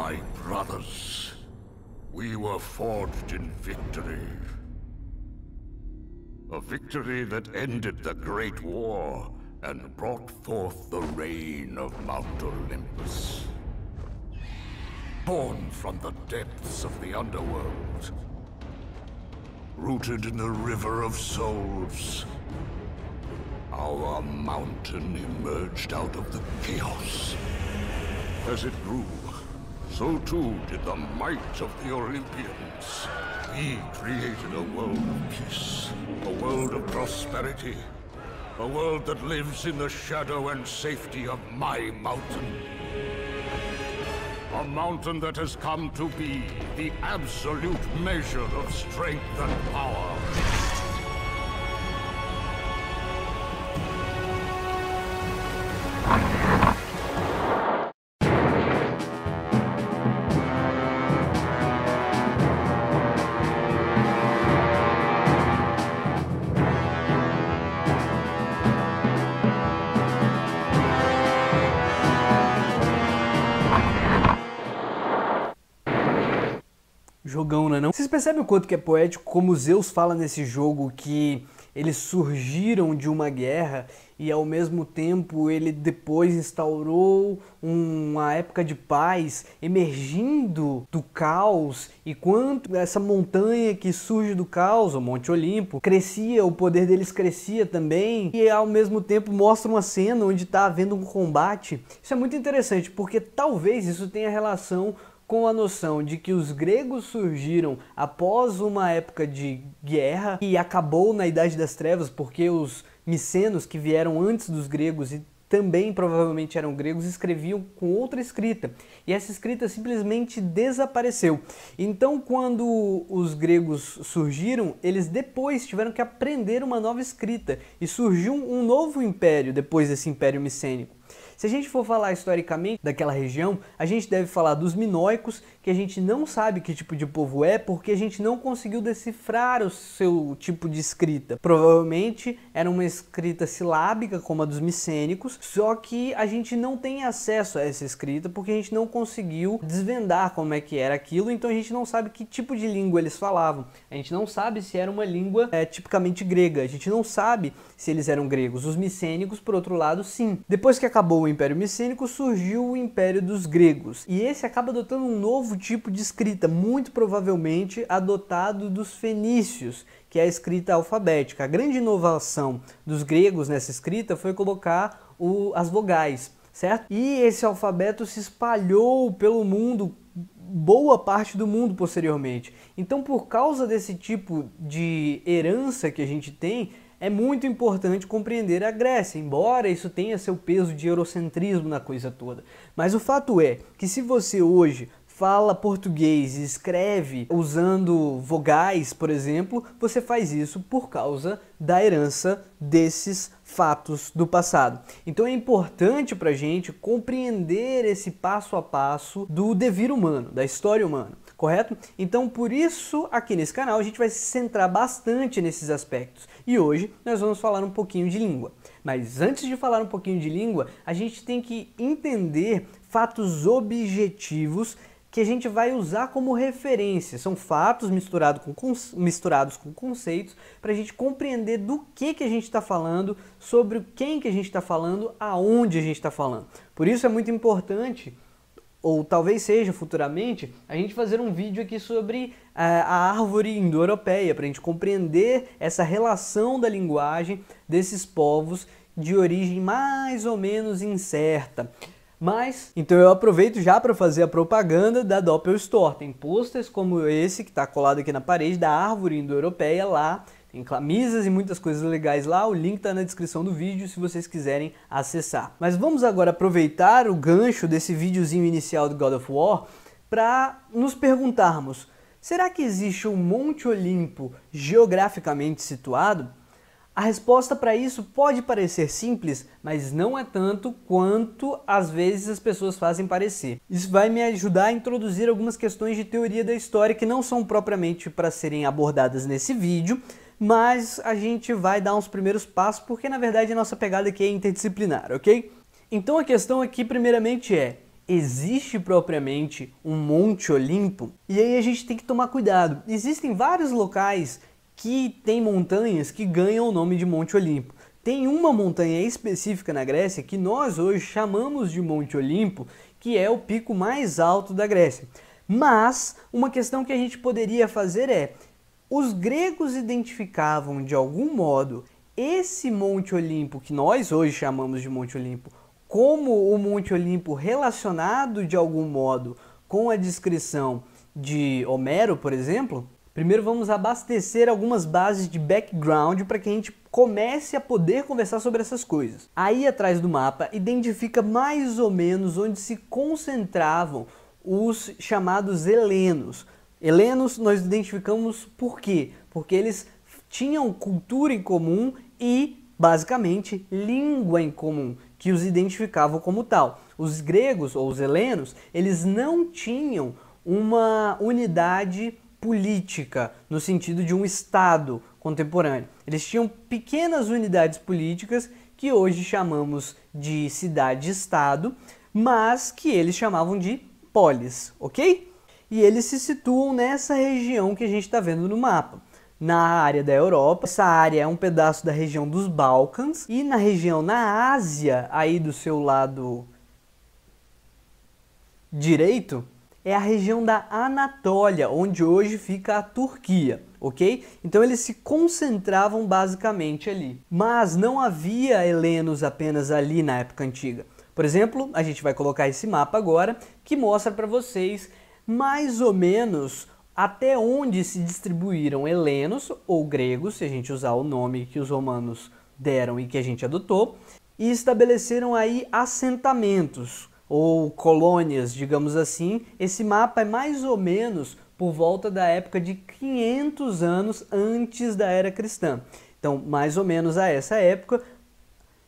my brothers. We were forged in victory. A victory that ended the Great War and brought forth the reign of Mount Olympus. Born from the depths of the underworld, rooted in the River of Souls, our mountain emerged out of the chaos. As it grew, so too did the might of the Olympians. We created a world of peace, a world of prosperity, a world that lives in the shadow and safety of my mountain. A mountain that has come to be the absolute measure of strength and power. quanto que é poético como Zeus fala nesse jogo que eles surgiram de uma guerra e ao mesmo tempo ele depois instaurou uma época de paz emergindo do caos e quanto essa montanha que surge do caos, o Monte Olimpo, crescia, o poder deles crescia também e ao mesmo tempo mostra uma cena onde está havendo um combate. Isso é muito interessante porque talvez isso tenha relação com a noção de que os gregos surgiram após uma época de guerra e acabou na Idade das Trevas, porque os micenos que vieram antes dos gregos e também provavelmente eram gregos, escreviam com outra escrita. E essa escrita simplesmente desapareceu. Então, quando os gregos surgiram, eles depois tiveram que aprender uma nova escrita e surgiu um novo império depois desse império micênico. Se a gente for falar historicamente daquela região, a gente deve falar dos minoicos, que a gente não sabe que tipo de povo é porque a gente não conseguiu decifrar o seu tipo de escrita. Provavelmente era uma escrita silábica, como a dos micênicos, só que a gente não tem acesso a essa escrita porque a gente não conseguiu desvendar como é que era aquilo, então a gente não sabe que tipo de língua eles falavam. A gente não sabe se era uma língua é, tipicamente grega, a gente não sabe se eles eram gregos. Os micênicos, por outro lado, sim. Depois que acabou o Império Micênico, surgiu o Império dos Gregos, e esse acaba adotando um novo novo tipo de escrita, muito provavelmente adotado dos fenícios, que é a escrita alfabética. A grande inovação dos gregos nessa escrita foi colocar o, as vogais, certo? E esse alfabeto se espalhou pelo mundo, boa parte do mundo posteriormente. Então, por causa desse tipo de herança que a gente tem, é muito importante compreender a Grécia, embora isso tenha seu peso de eurocentrismo na coisa toda. Mas o fato é que se você hoje fala português e escreve usando vogais, por exemplo, você faz isso por causa da herança desses fatos do passado. Então é importante para a gente compreender esse passo a passo do devir humano, da história humana correto? Então, por isso, aqui nesse canal, a gente vai se centrar bastante nesses aspectos. E hoje nós vamos falar um pouquinho de língua. Mas antes de falar um pouquinho de língua, a gente tem que entender fatos objetivos que a gente vai usar como referência. São fatos misturado com, misturados com conceitos para a gente compreender do que, que a gente está falando, sobre quem que a gente está falando, aonde a gente está falando. Por isso é muito importante, ou talvez seja futuramente, a gente fazer um vídeo aqui sobre eh, a árvore indo-europeia, para a gente compreender essa relação da linguagem desses povos de origem mais ou menos incerta. Mas, então eu aproveito já para fazer a propaganda da Doppel Store. Tem posters como esse que está colado aqui na parede da árvore indo-europeia lá. Tem camisas e muitas coisas legais lá, o link está na descrição do vídeo se vocês quiserem acessar. Mas vamos agora aproveitar o gancho desse videozinho inicial do God of War para nos perguntarmos, será que existe um Monte Olimpo geograficamente situado? A resposta para isso pode parecer simples, mas não é tanto quanto às vezes as pessoas fazem parecer. Isso vai me ajudar a introduzir algumas questões de teoria da história que não são propriamente para serem abordadas nesse vídeo, mas a gente vai dar uns primeiros passos porque na verdade a nossa pegada aqui é interdisciplinar, ok? Então a questão aqui primeiramente é: existe propriamente um Monte Olimpo? E aí a gente tem que tomar cuidado. Existem vários locais que tem montanhas que ganham o nome de Monte Olimpo. Tem uma montanha específica na Grécia que nós hoje chamamos de Monte Olimpo, que é o pico mais alto da Grécia. Mas uma questão que a gente poderia fazer é: os gregos identificavam de algum modo esse Monte Olimpo, que nós hoje chamamos de Monte Olimpo, como o Monte Olimpo relacionado de algum modo com a descrição de Homero, por exemplo? Primeiro vamos abastecer algumas bases de background para que a gente comece a poder conversar sobre essas coisas. Aí atrás do mapa identifica mais ou menos onde se concentravam os chamados helenos. Helenos nós identificamos por quê? Porque eles tinham cultura em comum e basicamente língua em comum que os identificavam como tal. Os gregos ou os helenos, eles não tinham uma unidade política, no sentido de um Estado contemporâneo. Eles tinham pequenas unidades políticas que hoje chamamos de cidade-estado, mas que eles chamavam de polis, ok? E eles se situam nessa região que a gente está vendo no mapa. Na área da Europa, essa área é um pedaço da região dos Balcãs, e na região na Ásia, aí do seu lado direito, é a região da Anatólia, onde hoje fica a Turquia, ok? Então eles se concentravam basicamente ali. Mas não havia helenos apenas ali na época antiga. Por exemplo, a gente vai colocar esse mapa agora que mostra para vocês mais ou menos até onde se distribuíram helenos ou gregos, se a gente usar o nome que os romanos deram e que a gente adotou, e estabeleceram aí assentamentos, ou colônias, digamos assim, esse mapa é mais ou menos por volta da época de 500 anos antes da era cristã. Então, mais ou menos a essa época,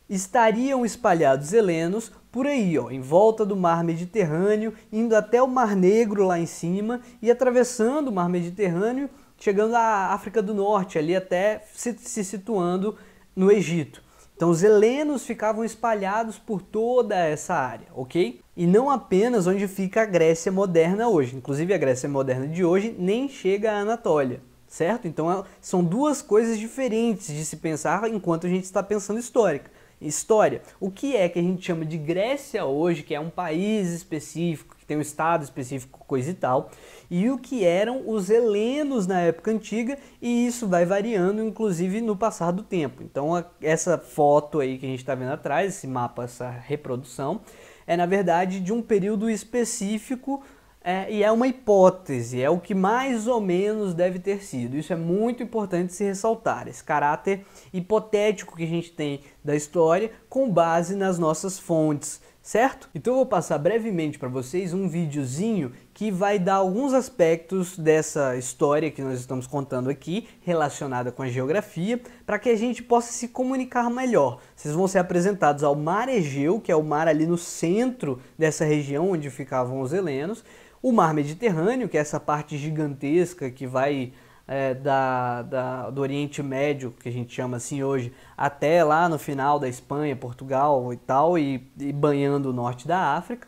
estariam espalhados helenos por aí, ó, em volta do mar Mediterrâneo, indo até o Mar Negro lá em cima e atravessando o mar Mediterrâneo, chegando à África do Norte, ali até se, se situando no Egito. Então os helenos ficavam espalhados por toda essa área, ok? E não apenas onde fica a Grécia moderna hoje. Inclusive a Grécia moderna de hoje nem chega à Anatólia, certo? Então é, são duas coisas diferentes de se pensar enquanto a gente está pensando histórica. História. O que é que a gente chama de Grécia hoje, que é um país específico, que tem um estado específico, coisa e tal, e o que eram os helenos na época antiga, e isso vai variando, inclusive, no passar do tempo. Então, a, essa foto aí que a gente está vendo atrás, esse mapa, essa reprodução, é na verdade de um período específico é, e é uma hipótese, é o que mais ou menos deve ter sido. Isso é muito importante se ressaltar, esse caráter hipotético que a gente tem da história com base nas nossas fontes, certo? Então eu vou passar brevemente para vocês um videozinho que vai dar alguns aspectos dessa história que nós estamos contando aqui, relacionada com a geografia, para que a gente possa se comunicar melhor. Vocês vão ser apresentados ao Mar Egeu, que é o mar ali no centro dessa região onde ficavam os helenos, o Mar Mediterrâneo, que é essa parte gigantesca que vai é, da, da, do Oriente Médio, que a gente chama assim hoje, até lá no final da Espanha, Portugal e tal, e, e banhando o norte da África.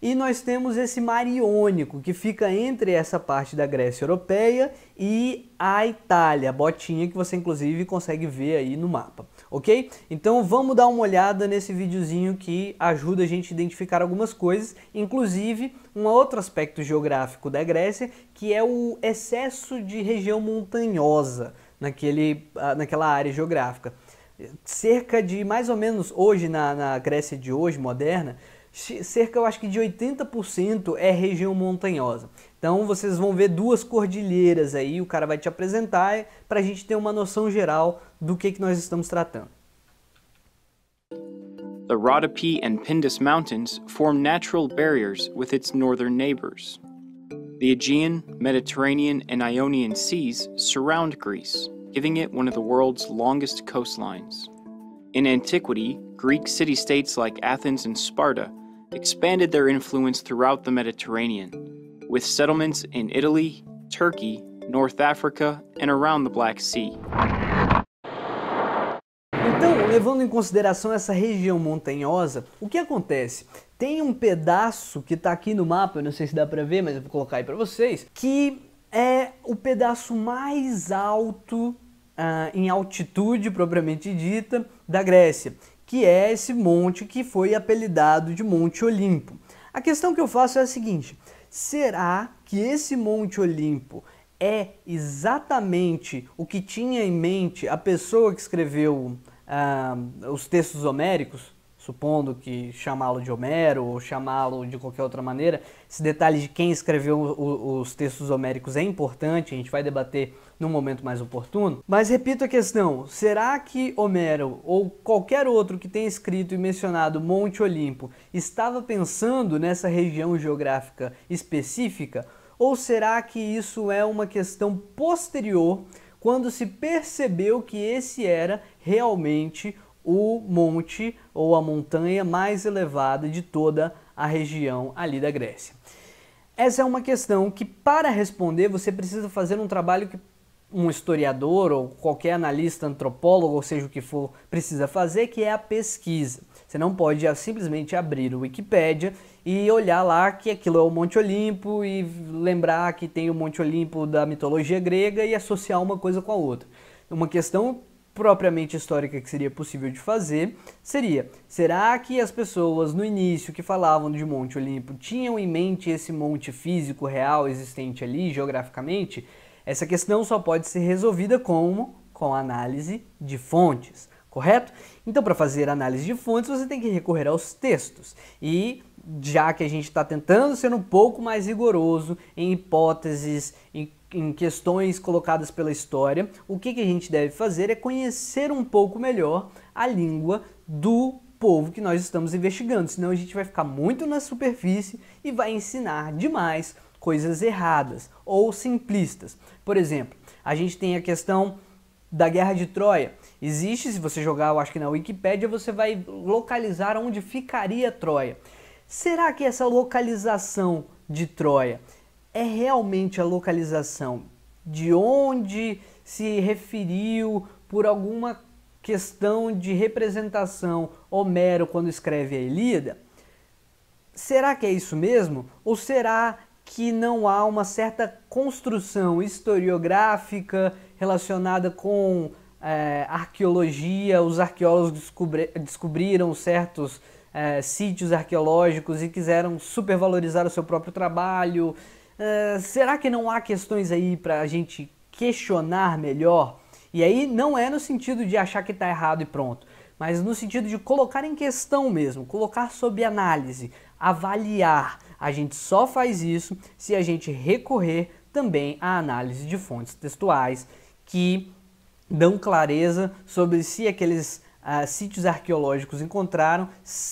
E nós temos esse mar Iônico, que fica entre essa parte da Grécia Europeia e a Itália, a botinha que você inclusive consegue ver aí no mapa, ok? Então vamos dar uma olhada nesse videozinho que ajuda a gente a identificar algumas coisas, inclusive um outro aspecto geográfico da Grécia, que é o excesso de região montanhosa naquele, ah, naquela área geográfica. Cerca de mais ou menos hoje, na, na Grécia de hoje, moderna, cerca, eu acho que de 80% é região montanhosa. Então vocês vão ver duas cordilheiras aí, o cara vai te apresentar é, para a gente ter uma noção geral do que, que nós estamos tratando. The Rodopi and Pindus Mountains form natural barriers with its northern neighbors. The Aegean, Mediterranean, and Ionian seas surround Greece, giving it one of the world's longest coastlines. In antiquity, Greek city states like Athens and Sparta expanded their influence throughout the Mediterranean, with settlements in Italy, Turkey, North Africa, and around the Black Sea. Então, levando em consideração essa região montanhosa, o que acontece? Tem um pedaço que está aqui no mapa, eu não sei se dá para ver, mas eu vou colocar aí para vocês, que é o pedaço mais alto uh, em altitude propriamente dita da Grécia, que é esse monte que foi apelidado de Monte Olimpo. A questão que eu faço é a seguinte: será que esse Monte Olimpo é exatamente o que tinha em mente a pessoa que escreveu ah, os textos homéricos? supondo que chamá-lo de Homero ou chamá-lo de qualquer outra maneira, esse detalhe de quem escreveu os textos homéricos é importante, a gente vai debater num momento mais oportuno. Mas repito a questão: será que Homero ou qualquer outro que tenha escrito e mencionado Monte Olimpo estava pensando nessa região geográfica específica? Ou será que isso é uma questão posterior quando se percebeu que esse era realmente o monte ou a montanha mais elevada de toda a região ali da Grécia. Essa é uma questão que, para responder, você precisa fazer um trabalho que um historiador ou qualquer analista, antropólogo, ou seja o que for, precisa fazer, que é a pesquisa. Você não pode simplesmente abrir o Wikipédia e olhar lá que aquilo é o Monte Olimpo e lembrar que tem o Monte Olimpo da mitologia grega e associar uma coisa com a outra. Uma questão propriamente histórica que seria possível de fazer seria: será que as pessoas no início que falavam de Monte Olimpo tinham em mente esse monte físico real existente ali geograficamente? Essa questão só pode ser resolvida como com análise de fontes, correto? Então, para fazer análise de fontes, você tem que recorrer aos textos. E já que a gente está tentando ser um pouco mais rigoroso em hipóteses, em em questões colocadas pela história, o que, que a gente deve fazer é conhecer um pouco melhor a língua do povo que nós estamos investigando, senão a gente vai ficar muito na superfície e vai ensinar demais coisas erradas ou simplistas. Por exemplo, a gente tem a questão da Guerra de Troia. Existe, se você jogar, eu acho que na Wikipédia, você vai localizar onde ficaria Troia. Será que essa localização de Troia é realmente a localização de onde se referiu por alguma questão de representação Homero quando escreve a Ilíada? Será que é isso mesmo? Ou será que não há uma certa construção historiográfica relacionada com é, arqueologia? Os arqueólogos descobri descobriram certos é, sítios arqueológicos e quiseram supervalorizar o seu próprio trabalho. Ah, será que não há questões aí para a gente questionar melhor? E aí não é no sentido de achar que está errado e pronto, mas no sentido de colocar em questão mesmo, colocar sob análise, avaliar. A gente só faz isso se a gente recorrer também à análise de fontes textuais que dão clareza sobre se aqueles uh, sítios arqueológicos encontraram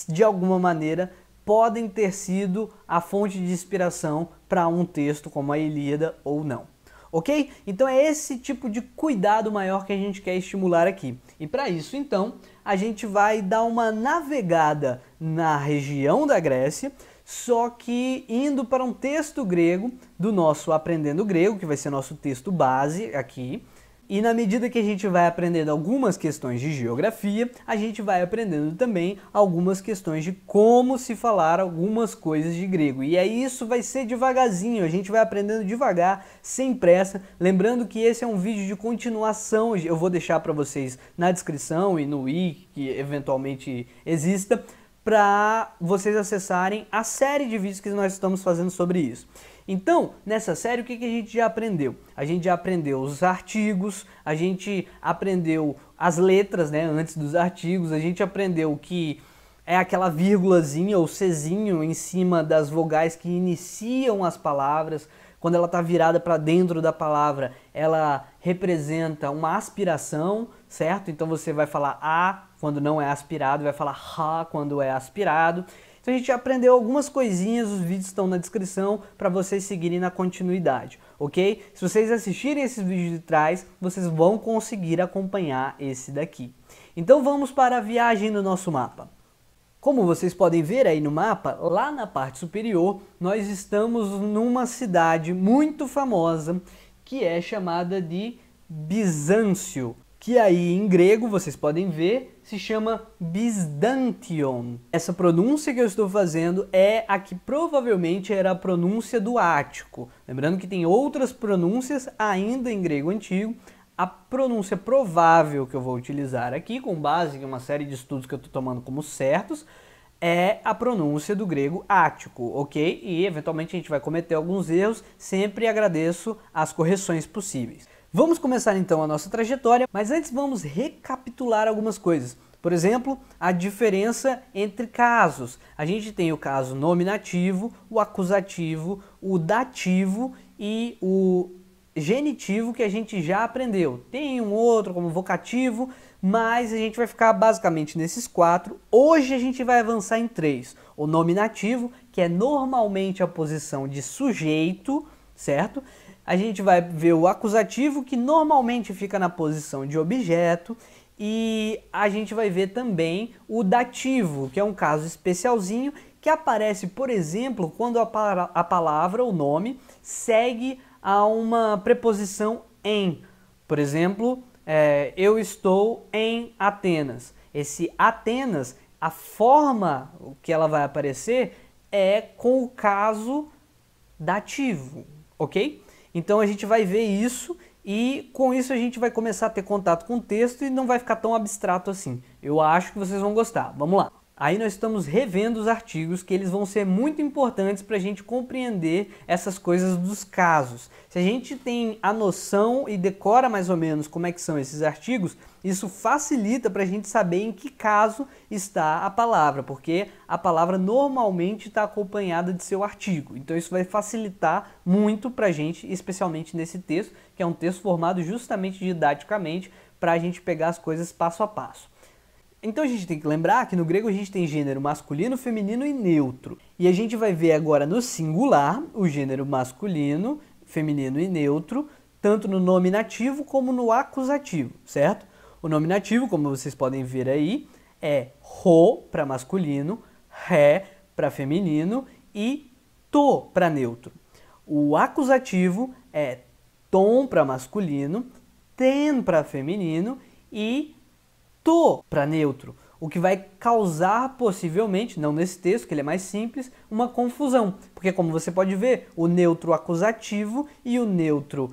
de alguma maneira podem ter sido a fonte de inspiração para um texto como a Ilíada ou não. Ok? Então é esse tipo de cuidado maior que a gente quer estimular aqui. E para isso, então, a gente vai dar uma navegada na região da Grécia, só que indo para um texto grego do nosso Aprendendo Grego, que vai ser nosso texto base aqui, e na medida que a gente vai aprendendo algumas questões de geografia, a gente vai aprendendo também algumas questões de como se falar algumas coisas de grego. E aí isso vai ser devagarzinho, a gente vai aprendendo devagar, sem pressa. Lembrando que esse é um vídeo de continuação, eu vou deixar para vocês na descrição e no wiki que eventualmente exista, para vocês acessarem a série de vídeos que nós estamos fazendo sobre isso. Então, nessa série, o que, a gente já aprendeu? A gente já aprendeu os artigos, a gente aprendeu as letras né, antes dos artigos, a gente aprendeu que é aquela vírgulazinha ou czinho em cima das vogais que iniciam as palavras. Quando ela está virada para dentro da palavra, ela representa uma aspiração, certo? Então você vai falar a quando não é aspirado, vai falar h quando é aspirado. Então a gente aprendeu algumas coisinhas, os vídeos estão na descrição para vocês seguirem na continuidade, ok? Se vocês assistirem esses vídeos de trás, vocês vão conseguir acompanhar esse daqui. Então vamos para a viagem no nosso mapa. Como vocês podem ver aí no mapa, lá na parte superior, nós estamos numa cidade muito famosa que é chamada de Bizâncio que aí em grego vocês podem ver se chama bisdantion. Essa pronúncia que eu estou fazendo é a que provavelmente era a pronúncia do ático. Lembrando que tem outras pronúncias ainda em grego antigo. A pronúncia provável que eu vou utilizar aqui, com base em uma série de estudos que eu estou tomando como certos, é a pronúncia do grego ático, ok? E eventualmente a gente vai cometer alguns erros, sempre agradeço as correções possíveis. Vamos começar então a nossa trajetória, mas antes vamos recapitular algumas coisas. Por exemplo, a diferença entre casos. A gente tem o caso nominativo, o acusativo, o dativo e o genitivo que a gente já aprendeu. Tem um outro como vocativo, mas a gente vai ficar basicamente nesses quatro. Hoje a gente vai avançar em três: o nominativo, que é normalmente a posição de sujeito, certo? a gente vai ver o acusativo que normalmente fica na posição de objeto e a gente vai ver também o dativo, que é um caso especialzinho que aparece, por exemplo, quando a, a palavra o nome segue a uma preposição em. Por exemplo, é, eu estou em Atenas. Esse Atenas, a forma que ela vai aparecer é com o caso dativo, ok? Então a gente vai ver isso e com isso a gente vai começar a ter contato com o texto e não vai ficar tão abstrato assim. Eu acho que vocês vão gostar. Vamos lá! Aí nós estamos revendo os artigos que eles vão ser muito importantes para a gente compreender essas coisas dos casos. Se a gente tem a noção e decora mais ou menos como é que são esses artigos, isso facilita para a gente saber em que caso está a palavra, porque a palavra normalmente está acompanhada de seu artigo. Então isso vai facilitar muito para a gente, especialmente nesse texto, que é um texto formado justamente didaticamente para a gente pegar as coisas passo a passo. Então a gente tem que lembrar que no grego a gente tem gênero masculino, feminino e neutro. E a gente vai ver agora no singular o gênero masculino, feminino e neutro, tanto no nominativo como no acusativo, certo? O nominativo, como vocês podem ver aí, é ro para masculino, ré para feminino e to para neutro. O acusativo é tom para masculino, ten para feminino e para neutro, o que vai causar possivelmente, não nesse texto, que ele é mais simples, uma confusão. Porque como você pode ver, o neutro acusativo e o neutro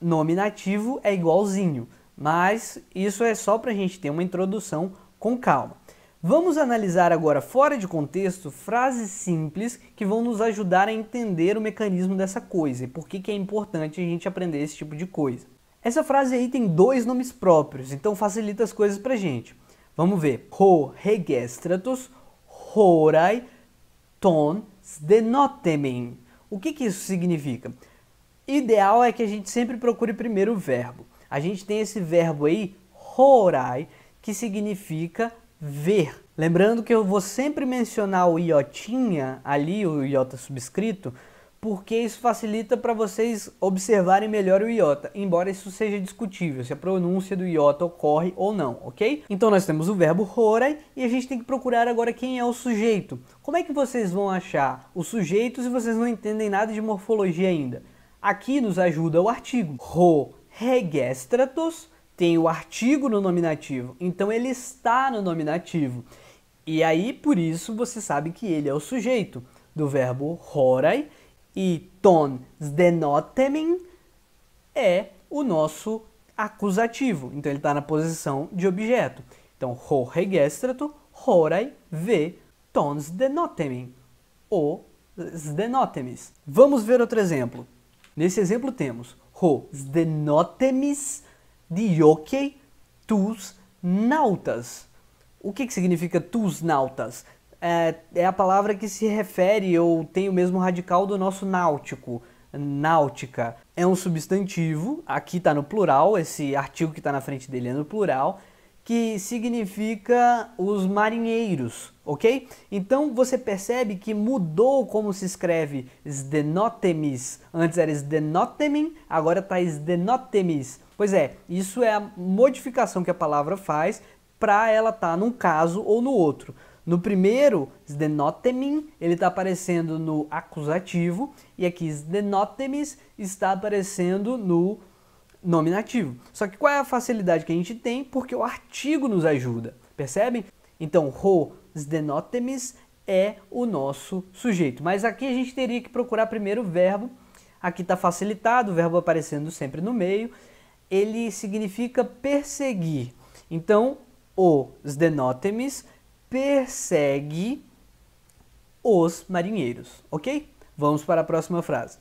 nominativo é igualzinho. Mas isso é só para a gente ter uma introdução com calma. Vamos analisar agora, fora de contexto, frases simples que vão nos ajudar a entender o mecanismo dessa coisa e por que, que é importante a gente aprender esse tipo de coisa. Essa frase aí tem dois nomes próprios, então facilita as coisas pra gente. Vamos ver. Ho horai ton denotemen. O que, que isso significa? Ideal é que a gente sempre procure primeiro o verbo. A gente tem esse verbo aí, horai, que significa ver. Lembrando que eu vou sempre mencionar o iotinha ali, o iota subscrito, porque isso facilita para vocês observarem melhor o iota, embora isso seja discutível se a pronúncia do iota ocorre ou não, ok? Então nós temos o verbo horai e a gente tem que procurar agora quem é o sujeito. Como é que vocês vão achar o sujeito se vocês não entendem nada de morfologia ainda? Aqui nos ajuda o artigo. Ro regestratos tem o artigo no nominativo, então ele está no nominativo. E aí, por isso, você sabe que ele é o sujeito do verbo horai, e ton sdenotemin é o nosso acusativo. Então ele está na posição de objeto. Então, ho regestreto, horai ve tons sdenotemin o denotemis. Vamos ver outro exemplo. Nesse exemplo temos ho denotemis diokei tus nautas. O que, que significa tus nautas? é, é a palavra que se refere ou tem o mesmo radical do nosso náutico, náutica. É um substantivo, aqui está no plural, esse artigo que está na frente dele é no plural, que significa os marinheiros, ok? Então você percebe que mudou como se escreve sdenotemis. Antes era sdenotemin, agora está sdenotemis. Pois é, isso é a modificação que a palavra faz para ela estar tá num caso ou no outro. No primeiro, Sdenotemin, ele está aparecendo no acusativo, e aqui Sdenotemis está aparecendo no nominativo. Só que qual é a facilidade que a gente tem? Porque o artigo nos ajuda, percebem? Então, ho Sdenotemis é o nosso sujeito. Mas aqui a gente teria que procurar primeiro o verbo. Aqui está facilitado, o verbo aparecendo sempre no meio. Ele significa perseguir. Então, o Sdenotemis persegue os marinheiros, ok? Vamos para a próxima frase.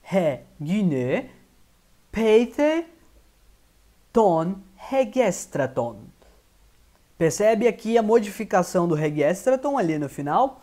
Regine peite ton regestraton. Percebe aqui a modificação do regestraton ali no final?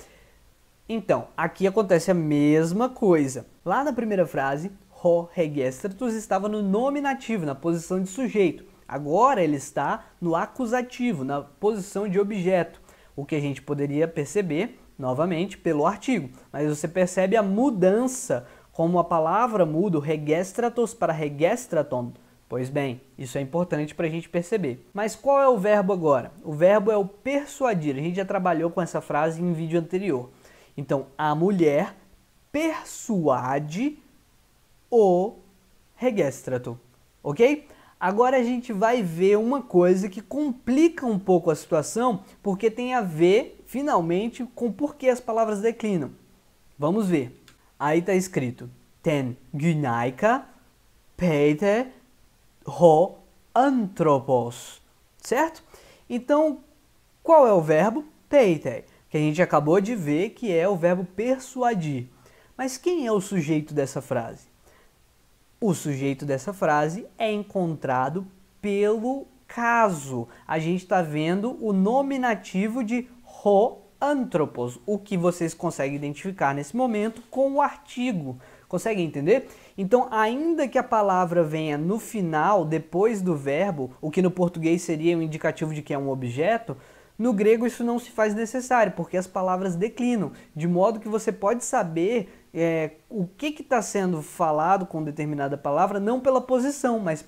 Então, aqui acontece a mesma coisa. Lá na primeira frase, ho regestratus estava no nominativo, na posição de sujeito. Agora ele está no acusativo, na posição de objeto, o que a gente poderia perceber novamente pelo artigo. Mas você percebe a mudança, como a palavra muda, regestratos para regestraton. Pois bem, isso é importante para a gente perceber. Mas qual é o verbo agora? O verbo é o persuadir. A gente já trabalhou com essa frase em vídeo anterior. Então, a mulher persuade o regestrato, ok? Agora a gente vai ver uma coisa que complica um pouco a situação, porque tem a ver, finalmente, com por que as palavras declinam. Vamos ver. Aí está escrito: Ten gynaika peite ho anthropos. Certo? Então, qual é o verbo? Peite, que a gente acabou de ver que é o verbo persuadir. Mas quem é o sujeito dessa frase? O sujeito dessa frase é encontrado pelo caso. A gente está vendo o nominativo de ho antropos, o que vocês conseguem identificar nesse momento com o artigo. Conseguem entender? Então, ainda que a palavra venha no final, depois do verbo, o que no português seria um indicativo de que é um objeto, no grego isso não se faz necessário, porque as palavras declinam, de modo que você pode saber é, o que está sendo falado com determinada palavra, não pela posição, mas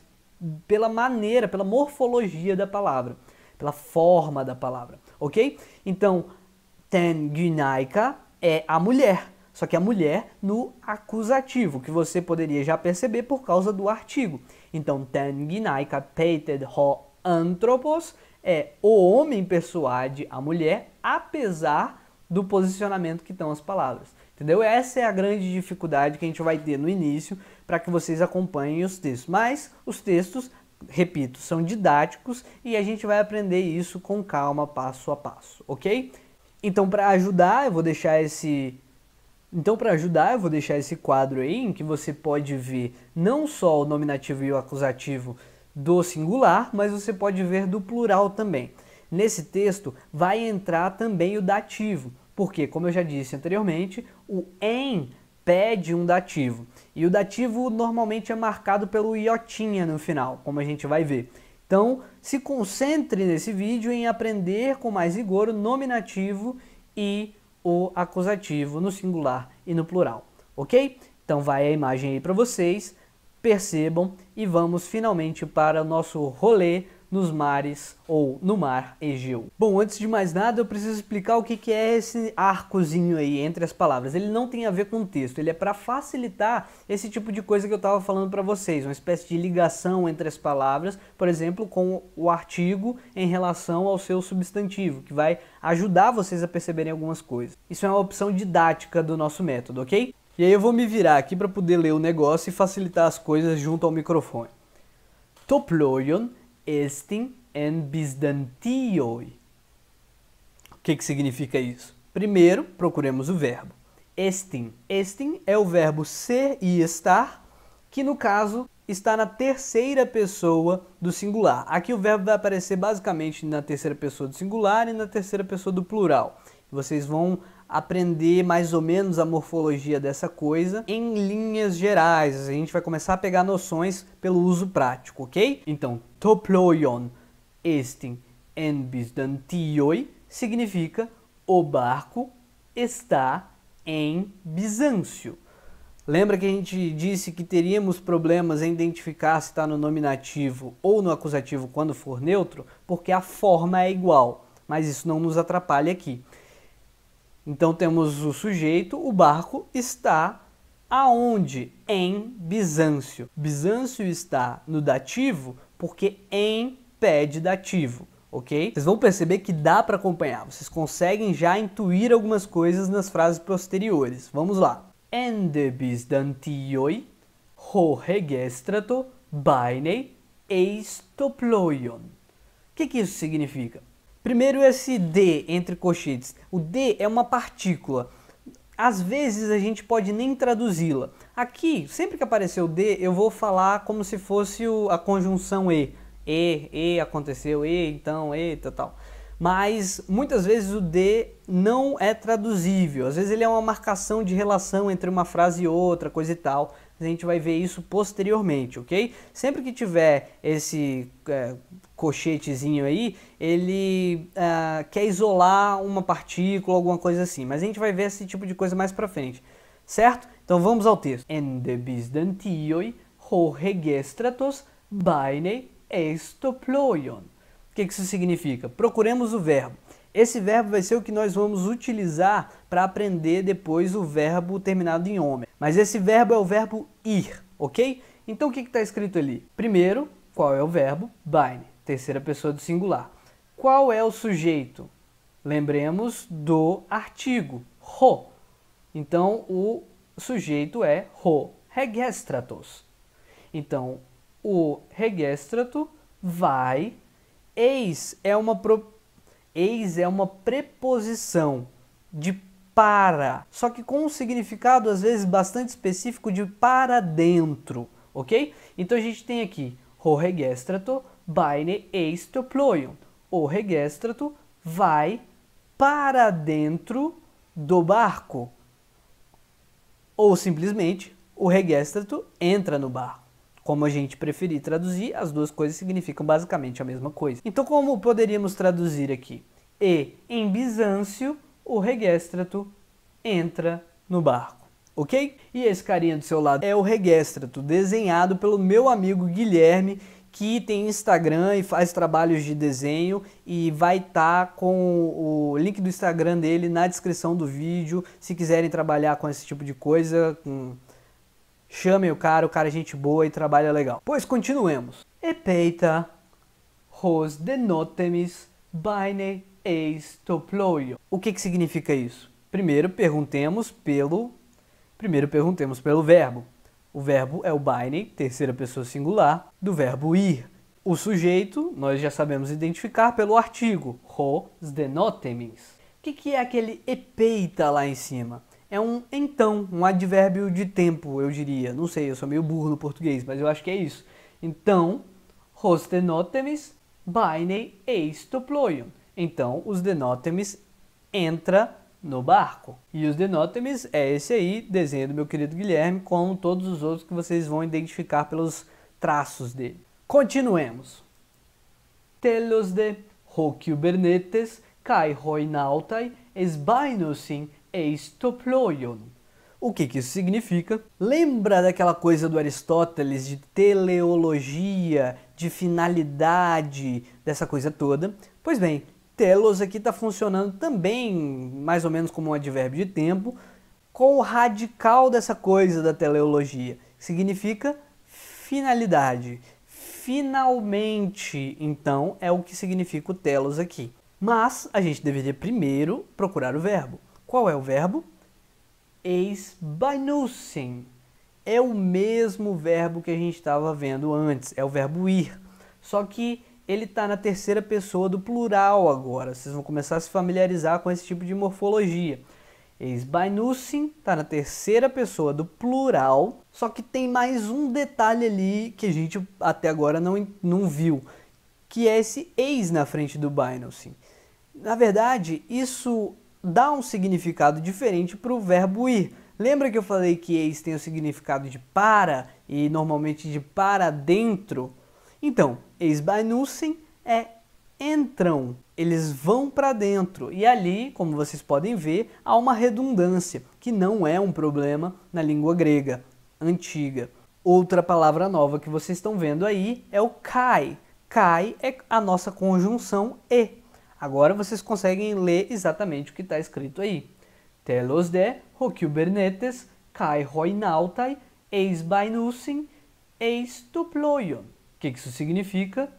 pela maneira, pela morfologia da palavra, pela forma da palavra, ok? Então, tengunaika é a mulher, só que a mulher no acusativo, que você poderia já perceber por causa do artigo. Então, tengunaika peited ho anthropos é o homem persuade a mulher, apesar do posicionamento que estão as palavras. Entendeu? Essa é a grande dificuldade que a gente vai ter no início para que vocês acompanhem os textos. Mas os textos, repito, são didáticos e a gente vai aprender isso com calma, passo a passo, ok? Então, para ajudar, eu vou deixar esse então, para ajudar, eu vou deixar esse quadro aí em que você pode ver não só o nominativo e o acusativo do singular, mas você pode ver do plural também. Nesse texto vai entrar também o dativo porque, como eu já disse anteriormente, o em pede um dativo. E o dativo normalmente é marcado pelo iotinha no final, como a gente vai ver. Então, se concentre nesse vídeo em aprender com mais rigor o nominativo e o acusativo no singular e no plural, ok? Então vai a imagem aí para vocês, percebam e vamos finalmente para o nosso rolê nos mares ou no mar Egeu. Bom, antes de mais nada, eu preciso explicar o que é esse arcozinho aí entre as palavras. Ele não tem a ver com o texto, ele é para facilitar esse tipo de coisa que eu estava falando para vocês, uma espécie de ligação entre as palavras, por exemplo, com o artigo em relação ao seu substantivo, que vai ajudar vocês a perceberem algumas coisas. Isso é uma opção didática do nosso método, ok? E aí eu vou me virar aqui para poder ler o negócio e facilitar as coisas junto ao microfone. Toploion estin en bisdantioi. O que, que significa isso? Primeiro, procuremos o verbo. Estin. Estin é o verbo ser e estar, que no caso está na terceira pessoa do singular. Aqui o verbo vai aparecer basicamente na terceira pessoa do singular e na terceira pessoa do plural. Vocês vão aprender mais ou menos a morfologia dessa coisa em linhas gerais. A gente vai começar a pegar noções pelo uso prático, ok? Então, toploion estin en Bizantioi significa o barco está em Bizâncio. Lembra que a gente disse que teríamos problemas em identificar se está no nominativo ou no acusativo quando for neutro, porque a forma é igual, mas isso não nos atrapalha aqui. Então temos o sujeito, o barco está aonde? Em Bizâncio. Bizâncio está no dativo porque impede dativo, ok? Vocês vão perceber que dá para acompanhar, vocês conseguem já intuir algumas coisas nas frases posteriores. Vamos lá. Ende bis dantioi ho regestrato bainei eistoploion. O que, que isso significa? Primeiro esse D entre cochetes. O D é uma partícula. Às vezes a gente pode nem traduzi-la. Aqui, sempre que aparecer o D, eu vou falar como se fosse a conjunção E. E, E aconteceu, E, então, E, tal, tal. Mas muitas vezes o D não é traduzível. Às vezes ele é uma marcação de relação entre uma frase e outra, coisa e tal a gente vai ver isso posteriormente, ok? Sempre que tiver esse é, cochetezinho aí, ele é, quer isolar uma partícula, alguma coisa assim, mas a gente vai ver esse tipo de coisa mais pra frente, certo? Então vamos ao texto. Ende ho registratos, bainei estoploion. O que, que isso significa? Procuremos o verbo. Esse verbo vai ser o que nós vamos utilizar para aprender depois o verbo terminado em homem. Mas esse verbo é o verbo ir, ok? Então o que está escrito ali? Primeiro, qual é o verbo? Bine, terceira pessoa do singular. Qual é o sujeito? Lembremos do artigo, ho. Então o sujeito é ho regestratos. Então o regestrato vai, eis é uma propriedade Eis é uma preposição de para, só que com um significado às vezes bastante específico de para dentro, ok? Então a gente tem aqui o regestrato baine eis O regestrato vai para dentro do barco. Ou simplesmente o regestrato entra no barco como a gente preferir traduzir, as duas coisas significam basicamente a mesma coisa. Então, como poderíamos traduzir aqui? E em Bizâncio, o regéstrato entra no barco, ok? E esse carinha do seu lado é o regéstrato, desenhado pelo meu amigo Guilherme, que tem Instagram e faz trabalhos de desenho e vai estar tá com o link do Instagram dele na descrição do vídeo, se quiserem trabalhar com esse tipo de coisa, com Chamem o cara, o cara é gente boa e trabalha legal. Pois continuemos. Epeita hos denotemis baine eis toploio. O que, que significa isso? Primeiro perguntemos pelo primeiro perguntemos pelo verbo. O verbo é o baine, terceira pessoa singular, do verbo ir. O sujeito nós já sabemos identificar pelo artigo hos denotemis. O que, que é aquele epeita lá em cima? é um então, um advérbio de tempo, eu diria. Não sei, eu sou meio burro no português, mas eu acho que é isso. Então, os denotemis bainei eis Então, os denotemis entra no barco. E os denotemis é esse aí, desenho do meu querido Guilherme, como todos os outros que vocês vão identificar pelos traços dele. Continuemos. Telos de hocubernetes kai hoinautai esbainosin eistoploion. O que, que isso significa? Lembra daquela coisa do Aristóteles de teleologia, de finalidade, dessa coisa toda? Pois bem, telos aqui está funcionando também, mais ou menos como um advérbio de tempo, com o radical dessa coisa da teleologia. Significa finalidade. Finalmente, então, é o que significa o telos aqui. Mas a gente deveria primeiro procurar o verbo. Qual é o verbo? Esbanussen. É o mesmo verbo que a gente estava vendo antes, é o verbo ir. Só que ele está na terceira pessoa do plural agora. Vocês vão começar a se familiarizar com esse tipo de morfologia. Esbainussen está na terceira pessoa do plural, só que tem mais um detalhe ali que a gente até agora não, não viu, que é esse eis na frente do bainussen. Na verdade, isso dá um significado diferente para o verbo ir. Lembra que eu falei que eis tem o significado de para e normalmente de para dentro? Então, eis bainussen é entram, eles vão para dentro. E ali, como vocês podem ver, há uma redundância, que não é um problema na língua grega antiga. Outra palavra nova que vocês estão vendo aí é o kai. Kai é a nossa conjunção e. Agora vocês conseguem ler exatamente o que está escrito aí. Telos de Hokyubernetes kai hoinautai eis bainusin eis tuploion. O que, isso significa?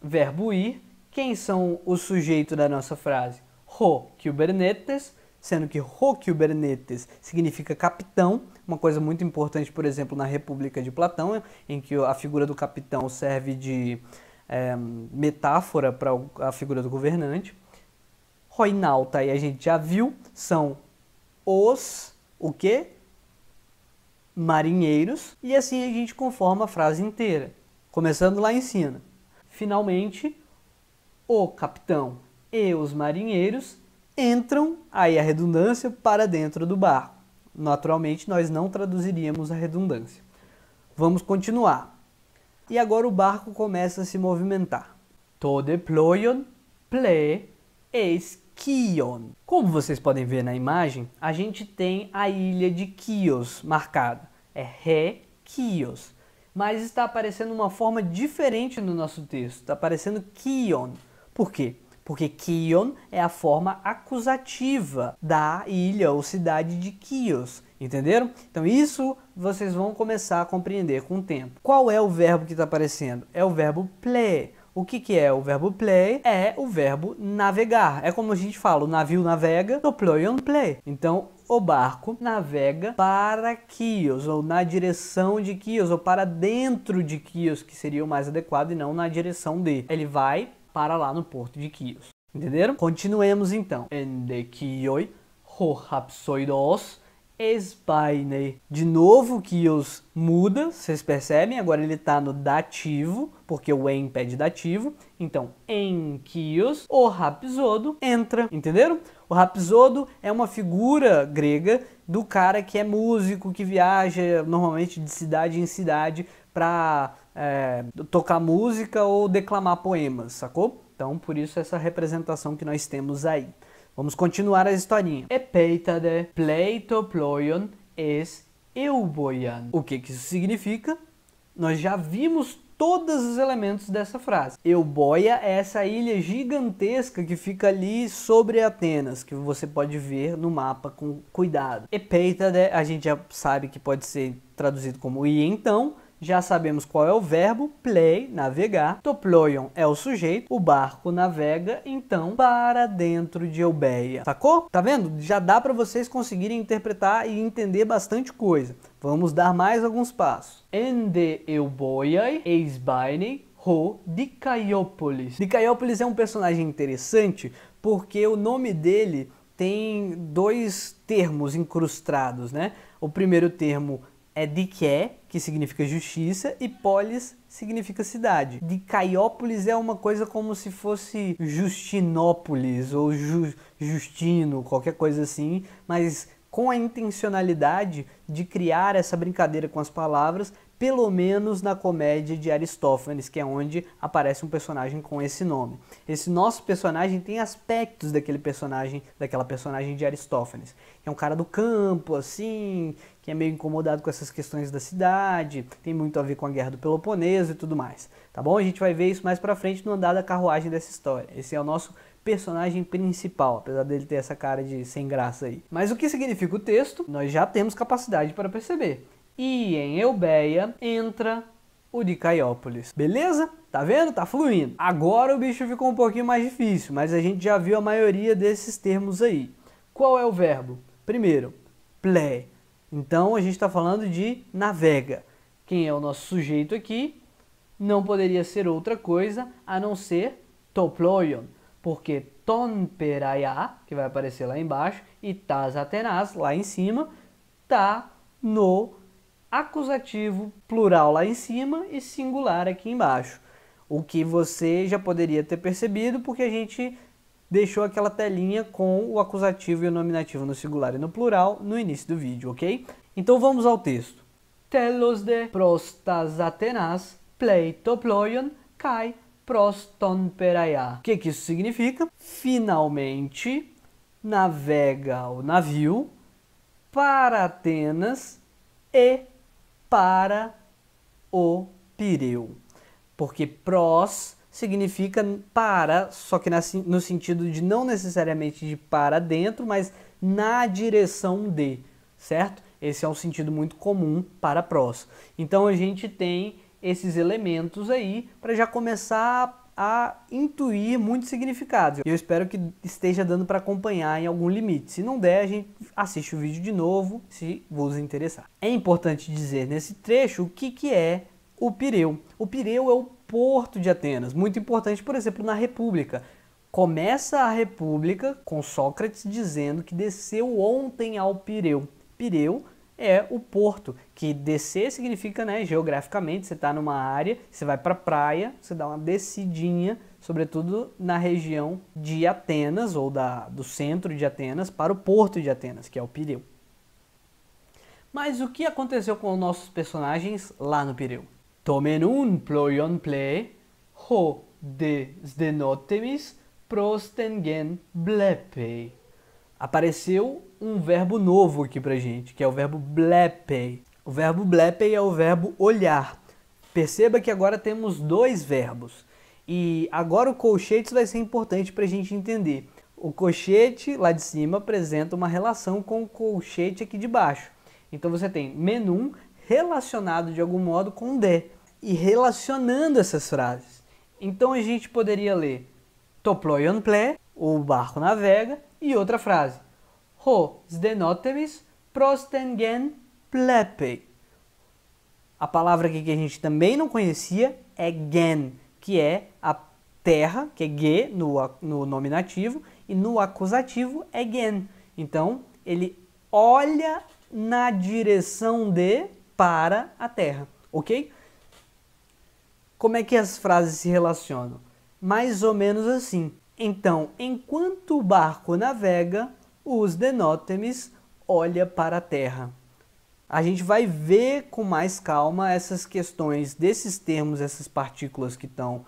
Verbo ir. Quem são o sujeito da nossa frase? Hokyubernetes, sendo que Hokyubernetes significa capitão, uma coisa muito importante, por exemplo, na República de Platão, em que a figura do capitão serve de é, metáfora para a figura do governante. Roinalta, e a gente já viu, são os, o quê? Marinheiros. E assim a gente conforma a frase inteira, começando lá em cima. Finalmente, o capitão e os marinheiros entram, aí a redundância, para dentro do barco. Naturalmente, nós não traduziríamos a redundância. Vamos continuar e agora o barco começa a se movimentar. Tode ploion, ple, es Kion. Como vocês podem ver na imagem, a gente tem a ilha de Kios marcada. É Re Kios. Mas está aparecendo uma forma diferente no nosso texto. Está aparecendo Kion. Por quê? Porque Kion é a forma acusativa da ilha ou cidade de Kios. Entenderam? Então isso vocês vão começar a compreender com o tempo. Qual é o verbo que está aparecendo? É o verbo play. O que, que é o verbo play? É o verbo navegar. É como a gente fala, o navio navega, o on é play. Então, o barco navega para Kios, ou na direção de Kios, ou para dentro de Kios, que seria o mais adequado, e não na direção de. Ele vai para lá no porto de Kios. Entenderam? Continuemos então. En de Kioi, ho hapsoidos, né? De novo, Kios muda, vocês percebem? Agora ele está no dativo, porque o em pede dativo. Então, em Kios, o Rapsodo entra, entenderam? O Rapsodo é uma figura grega do cara que é músico, que viaja normalmente de cidade em cidade para é, tocar música ou declamar poemas, sacou? Então, por isso essa representação que nós temos aí. Vamos continuar a historinha. Epeitade pleitoploion es euboian. O que, que isso significa? Nós já vimos todos os elementos dessa frase. Euboia é essa ilha gigantesca que fica ali sobre Atenas, que você pode ver no mapa com cuidado. Epeitade, a gente já sabe que pode ser traduzido como e então, já sabemos qual é o verbo, play, navegar. Toploion é o sujeito, o barco navega, então, para dentro de Eubeia. Sacou? Tá vendo? Já dá para vocês conseguirem interpretar e entender bastante coisa. Vamos dar mais alguns passos. Ende Euboiai, eisbaine, ho, Dicaiópolis. Dicaiópolis é um personagem interessante porque o nome dele tem dois termos incrustados, né? O primeiro termo é de é, que significa justiça, e Polis significa cidade. Dicaiópolis é uma coisa como se fosse Justinópolis ou Ju Justino, qualquer coisa assim, mas com a intencionalidade de criar essa brincadeira com as palavras pelo menos na comédia de Aristófanes, que é onde aparece um personagem com esse nome. Esse nosso personagem tem aspectos daquele personagem, daquela personagem de Aristófanes, é um cara do campo, assim, que é meio incomodado com essas questões da cidade, tem muito a ver com a guerra do Peloponeso e tudo mais. Tá bom? A gente vai ver isso mais pra frente no andar da carruagem dessa história. Esse é o nosso personagem principal, apesar dele ter essa cara de sem graça aí. Mas o que significa o texto, nós já temos capacidade para perceber e em Eubéia entra o de Caiópolis. Beleza? Tá vendo? Tá fluindo. Agora o bicho ficou um pouquinho mais difícil, mas a gente já viu a maioria desses termos aí. Qual é o verbo? Primeiro, ple. Então a gente está falando de navega. Quem é o nosso sujeito aqui? Não poderia ser outra coisa a não ser toploion, porque tonperaiá, que vai aparecer lá embaixo, e tas atenas, lá em cima, tá no acusativo, plural lá em cima e singular aqui embaixo. O que você já poderia ter percebido porque a gente deixou aquela telinha com o acusativo e o nominativo no singular e no plural no início do vídeo, ok? Então vamos ao texto. Telos de prostas Atenas pleitoploion kai proston peraia. O que, que isso significa? Finalmente navega o navio para Atenas e para o Pireu. Porque prós significa para, só que no sentido de não necessariamente de para dentro, mas na direção de, certo? Esse é um sentido muito comum para prós. Então a gente tem esses elementos aí para já começar a a intuir muitos significados. Eu espero que esteja dando para acompanhar em algum limite. Se não der, a gente assiste o vídeo de novo, se vos interessar. É importante dizer nesse trecho o que, que é o Pireu. O Pireu é o porto de Atenas, muito importante, por exemplo, na República. Começa a República com Sócrates dizendo que desceu ontem ao Pireu. Pireu é o porto, que descer significa, né, geograficamente, você está numa área, você vai para a praia, você dá uma descidinha, sobretudo na região de Atenas, ou da, do centro de Atenas, para o porto de Atenas, que é o Pireu. Mas o que aconteceu com os nossos personagens lá no Pireu? Tomen un ploion play, ho de sdenotemis prostengen blepei. Apareceu um verbo novo aqui pra gente, que é o verbo blepei. O verbo blepei é o verbo olhar. Perceba que agora temos dois verbos. E agora o colchete vai ser importante para a gente entender. O colchete lá de cima apresenta uma relação com o colchete aqui de baixo. Então você tem menu relacionado de algum modo com de e relacionando essas frases. Então a gente poderia ler Toployon Plé, o barco navega, e outra frase ho zdenotemis prostengen plepe. A palavra que a gente também não conhecia é gen, que é a terra, que é ge no, no nominativo, e no acusativo é gen. Então, ele olha na direção de para a terra, ok? Como é que as frases se relacionam? Mais ou menos assim. Então, enquanto o barco navega, os Denótemes olha para a Terra. A gente vai ver com mais calma essas questões desses termos, essas partículas que estão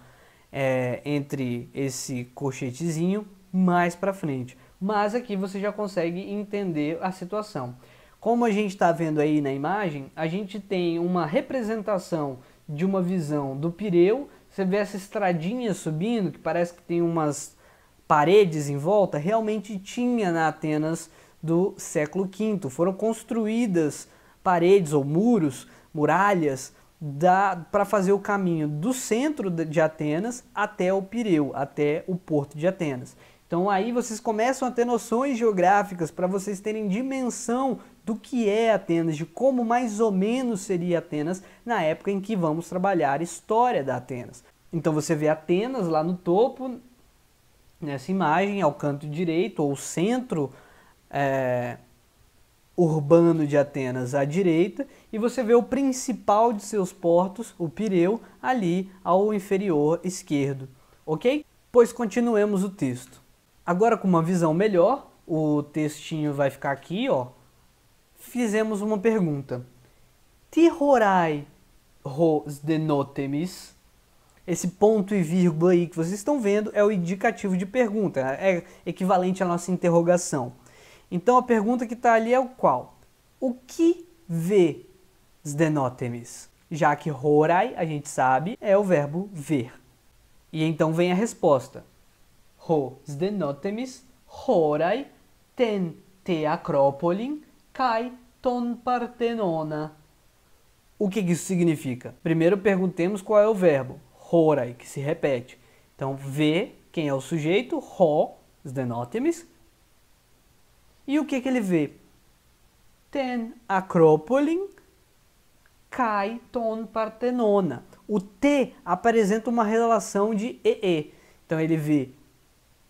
é, entre esse colchetezinho mais para frente. Mas aqui você já consegue entender a situação. Como a gente está vendo aí na imagem, a gente tem uma representação de uma visão do Pireu. Você vê essa estradinha subindo, que parece que tem umas paredes em volta realmente tinha na Atenas do século V. Foram construídas paredes ou muros, muralhas, para fazer o caminho do centro de Atenas até o Pireu, até o porto de Atenas. Então aí vocês começam a ter noções geográficas para vocês terem dimensão do que é Atenas, de como mais ou menos seria Atenas na época em que vamos trabalhar história da Atenas. Então você vê Atenas lá no topo, nessa imagem, ao canto direito, ou centro é, urbano de Atenas à direita, e você vê o principal de seus portos, o Pireu, ali ao inferior esquerdo, ok? Pois continuemos o texto. Agora com uma visão melhor, o textinho vai ficar aqui, ó. Fizemos uma pergunta. Ti horai ros denotemis? Esse ponto e vírgula aí que vocês estão vendo é o indicativo de pergunta, é equivalente à nossa interrogação. Então a pergunta que está ali é o qual? O que vê Sdenotemis? Já que horai, a gente sabe, é o verbo ver. E então vem a resposta. Ho Sdenotemis horai ten te acrópolin kai ton partenona. O que isso significa? Primeiro perguntemos qual é o verbo horai, que se repete. Então, vê quem é o sujeito, ho, zdenotemis. E o que, que ele vê? Ten acrópolin, kai ton partenona. O T apresenta uma relação de EE. Então, ele vê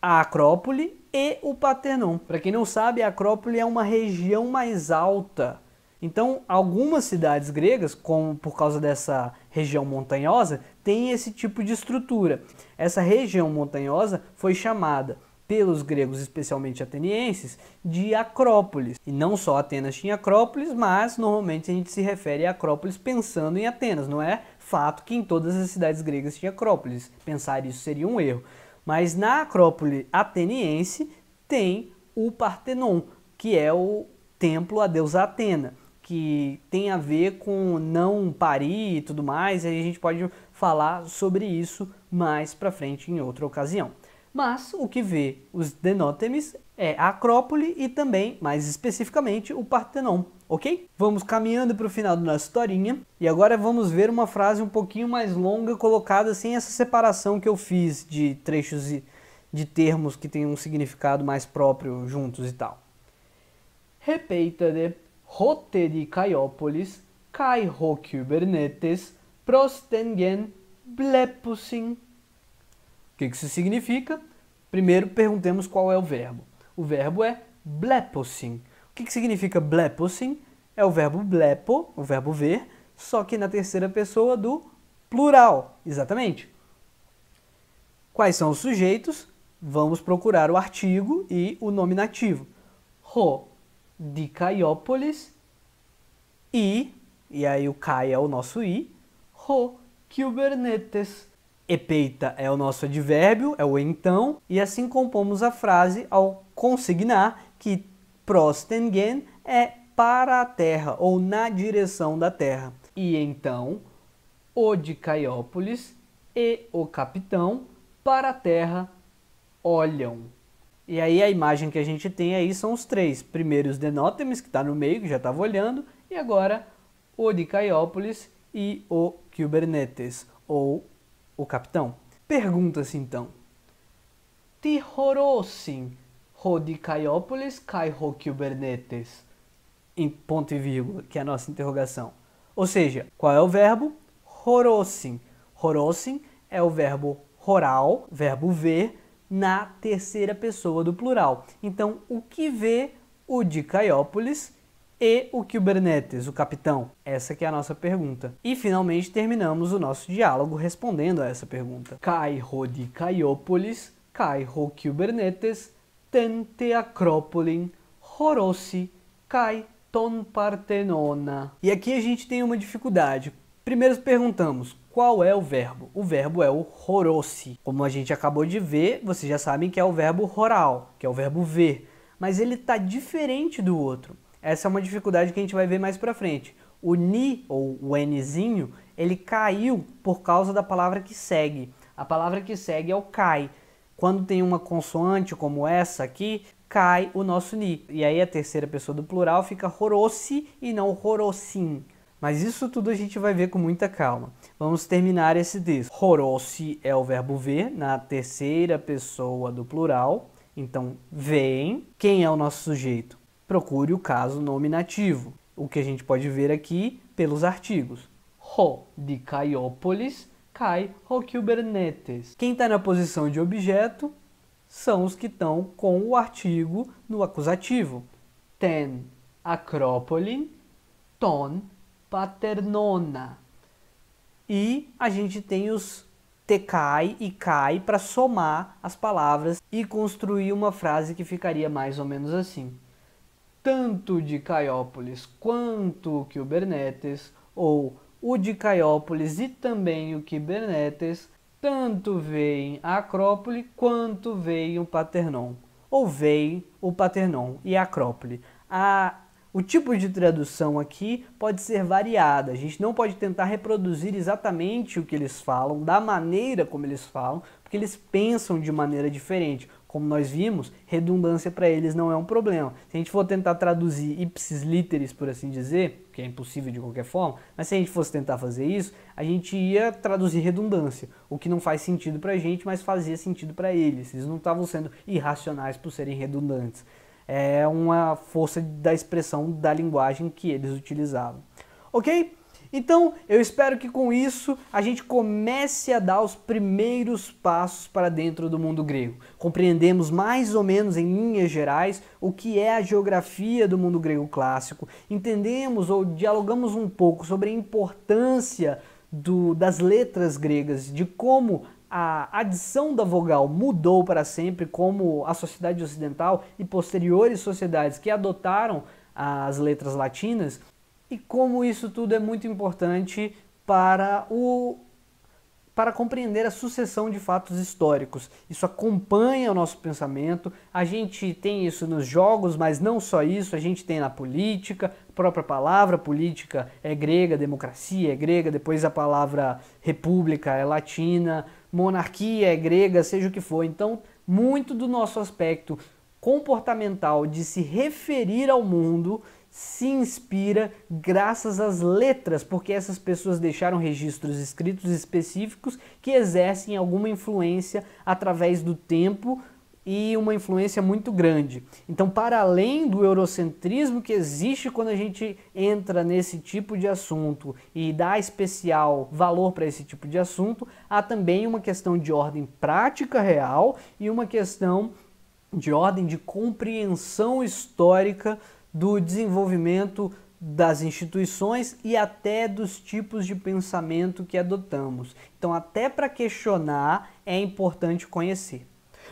a Acrópole e o Partenon. Para quem não sabe, a Acrópole é uma região mais alta. Então, algumas cidades gregas, como por causa dessa região montanhosa, tem esse tipo de estrutura. Essa região montanhosa foi chamada pelos gregos, especialmente atenienses, de Acrópolis. E não só Atenas tinha Acrópolis, mas normalmente a gente se refere a Acrópolis pensando em Atenas, não é fato que em todas as cidades gregas tinha Acrópolis. Pensar isso seria um erro. Mas na Acrópole ateniense tem o Partenon, que é o templo à deusa Atena que tem a ver com não parir e tudo mais, e a gente pode falar sobre isso mais para frente em outra ocasião. Mas o que vê os Denótemis é a Acrópole e também, mais especificamente, o Partenon, ok? Vamos caminhando para o final da nossa historinha e agora vamos ver uma frase um pouquinho mais longa colocada sem essa separação que eu fiz de trechos e de termos que têm um significado mais próprio juntos e tal. Repeita de Roteri Caiópolis, Cairo Kubernetes, Prostengen Blepusin. O que, que isso significa? Primeiro perguntemos qual é o verbo. O verbo é bleposin. O que, que significa bleposin? É o verbo blepo, o verbo ver, só que na terceira pessoa do plural. Exatamente. Quais são os sujeitos? Vamos procurar o artigo e o nominativo. Ro de Caiópolis e, e aí o Cai é o nosso I, Ro Kubernetes, Epeita é o nosso advérbio, é o então, e assim compomos a frase ao consignar que prostengen é para a terra ou na direção da terra. E então, o de Caiópolis e o capitão para a terra olham. E aí a imagem que a gente tem aí são os três. Primeiro os Denótemis, que está no meio, que já estava olhando, e agora o de Caiópolis e o Kubernetes, ou o capitão. Pergunta-se então, Ti horosin Caiópolis cai ho Em ponto e vírgula, que é a nossa interrogação. Ou seja, qual é o verbo? Horosin. Horosin é o verbo roral, verbo ver, na terceira pessoa do plural. Então, o que vê o de Caiópolis e o Kubernetes, o capitão? Essa que é a nossa pergunta. E finalmente terminamos o nosso diálogo respondendo a essa pergunta. Cairo de Caiópolis, Cairo Kubernetes, tente Acrópole, Horossi, Cai ton Partenona. E aqui a gente tem uma dificuldade. Primeiro perguntamos qual é o verbo? O verbo é o horossi. Como a gente acabou de ver, vocês já sabem que é o verbo roral, que é o verbo ver. Mas ele está diferente do outro. Essa é uma dificuldade que a gente vai ver mais para frente. O ni, ou o nzinho, ele caiu por causa da palavra que segue. A palavra que segue é o cai. Quando tem uma consoante como essa aqui, cai o nosso ni. E aí a terceira pessoa do plural fica horossi e não horossim. Mas isso tudo a gente vai ver com muita calma. Vamos terminar esse texto. Horossi é o verbo ver na terceira pessoa do plural. Então, vem. Quem é o nosso sujeito? Procure o caso nominativo. O que a gente pode ver aqui pelos artigos. Ho de Caiópolis, cai ho Kubernetes. Quem está na posição de objeto são os que estão com o artigo no acusativo. Ten Acrópole, Ton Paternona. E a gente tem os tecai e cai para somar as palavras e construir uma frase que ficaria mais ou menos assim. Tanto de Caiópolis quanto o Kubernetes, ou o de Caiópolis e também o Kubernetes, tanto veem a Acrópole quanto veem o Paternon, ou veem o Paternon e a Acrópole. A o tipo de tradução aqui pode ser variada. A gente não pode tentar reproduzir exatamente o que eles falam, da maneira como eles falam, porque eles pensam de maneira diferente. Como nós vimos, redundância para eles não é um problema. Se a gente for tentar traduzir ipsis literis, por assim dizer, que é impossível de qualquer forma, mas se a gente fosse tentar fazer isso, a gente ia traduzir redundância, o que não faz sentido para a gente, mas fazia sentido para eles. Eles não estavam sendo irracionais por serem redundantes é uma força da expressão da linguagem que eles utilizavam. Ok? Então, eu espero que com isso a gente comece a dar os primeiros passos para dentro do mundo grego. Compreendemos mais ou menos em linhas gerais o que é a geografia do mundo grego clássico, entendemos ou dialogamos um pouco sobre a importância do, das letras gregas, de como a adição da vogal mudou para sempre, como a sociedade ocidental e posteriores sociedades que adotaram as letras latinas, e como isso tudo é muito importante para o para compreender a sucessão de fatos históricos. Isso acompanha o nosso pensamento. A gente tem isso nos jogos, mas não só isso, a gente tem na política, a própria palavra política é grega, democracia é grega, depois a palavra república é latina, monarquia, é grega, seja o que for. Então, muito do nosso aspecto comportamental de se referir ao mundo se inspira graças às letras, porque essas pessoas deixaram registros escritos específicos que exercem alguma influência através do tempo e uma influência muito grande. Então, para além do eurocentrismo que existe quando a gente entra nesse tipo de assunto e dá especial valor para esse tipo de assunto, há também uma questão de ordem prática real e uma questão de ordem de compreensão histórica do desenvolvimento das instituições e até dos tipos de pensamento que adotamos. Então, até para questionar é importante conhecer.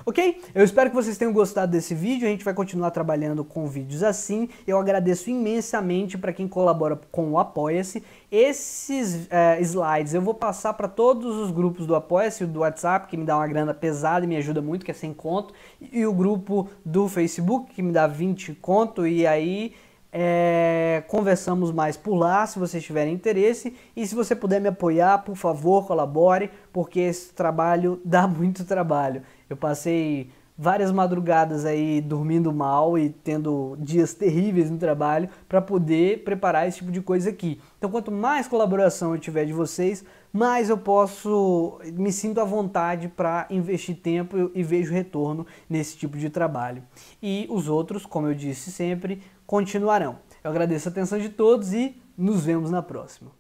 Ok? Eu espero que vocês tenham gostado desse vídeo. A gente vai continuar trabalhando com vídeos assim. Eu agradeço imensamente para quem colabora com o Apoia-se. Esses é, slides eu vou passar para todos os grupos do Apoia-se, do WhatsApp, que me dá uma grana pesada e me ajuda muito, que é sem conto, e o grupo do Facebook, que me dá 20 conto, e aí é, conversamos mais por lá, se vocês tiverem interesse. E se você puder me apoiar, por favor, colabore, porque esse trabalho dá muito trabalho. Eu passei várias madrugadas aí dormindo mal e tendo dias terríveis no trabalho para poder preparar esse tipo de coisa aqui. Então, quanto mais colaboração eu tiver de vocês, mais eu posso, me sinto à vontade para investir tempo e vejo retorno nesse tipo de trabalho. E os outros, como eu disse sempre, continuarão. Eu agradeço a atenção de todos e nos vemos na próxima.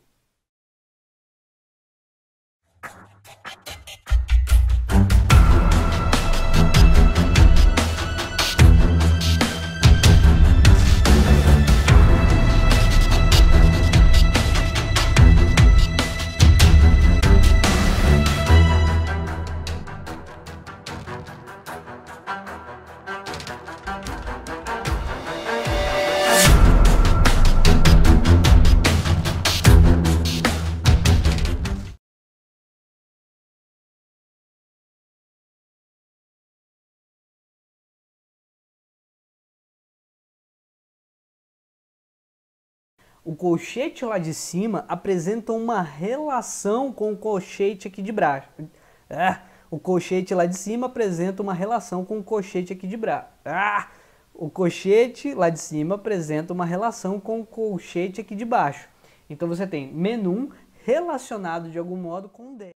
o colchete lá de cima apresenta uma relação com o colchete aqui de baixo. Ah, é, o colchete lá de cima apresenta uma relação com o colchete aqui de baixo. Ah, é, o colchete lá de cima apresenta uma relação com o colchete aqui de baixo. Então você tem menu relacionado de algum modo com o D.